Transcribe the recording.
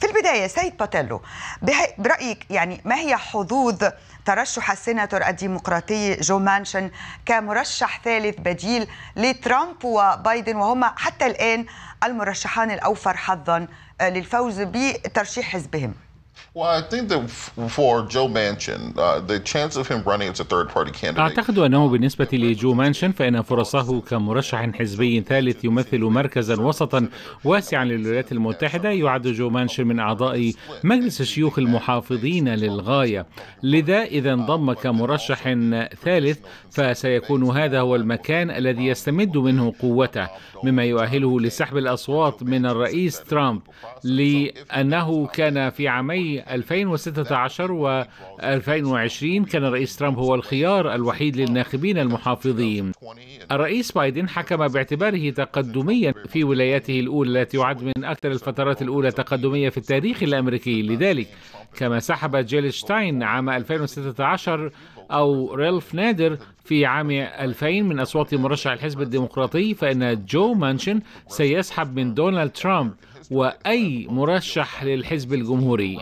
في البداية سيد باتيلو برأيك يعني ما هي حظوظ ترشح السيناتور الديمقراطي جو مانشن كمرشح ثالث بديل لترامب وبايدن وهما حتى الآن المرشحان الأوفر حظا آه، للفوز بترشيح حزبهم أعتقد أنه بالنسبة لجو مانشن فإن فرصه كمرشح حزبي ثالث يمثل مركزا وسطا واسعا للولايات المتحدة يعد جو مانشن من أعضاء مجلس الشيوخ المحافظين للغاية لذا إذا انضم كمرشح ثالث فسيكون هذا هو المكان الذي يستمد منه قوته مما يؤهله لسحب الأصوات من الرئيس ترامب لأنه كان في عامي ماي 2016 و 2020 كان الرئيس ترامب هو الخيار الوحيد للناخبين المحافظين. الرئيس بايدن حكم باعتباره تقدميا في ولاياته الأولى التي يعد من أكثر الفترات الأولى تقدمية في التاريخ الأمريكي لذلك كما سحب جيل شتاين عام 2016 أو ريلف نادر في عام 2000 من أصوات مرشح الحزب الديمقراطي فإن جو مانشن سيسحب من دونالد ترامب وأي مرشح للحزب الجمهوري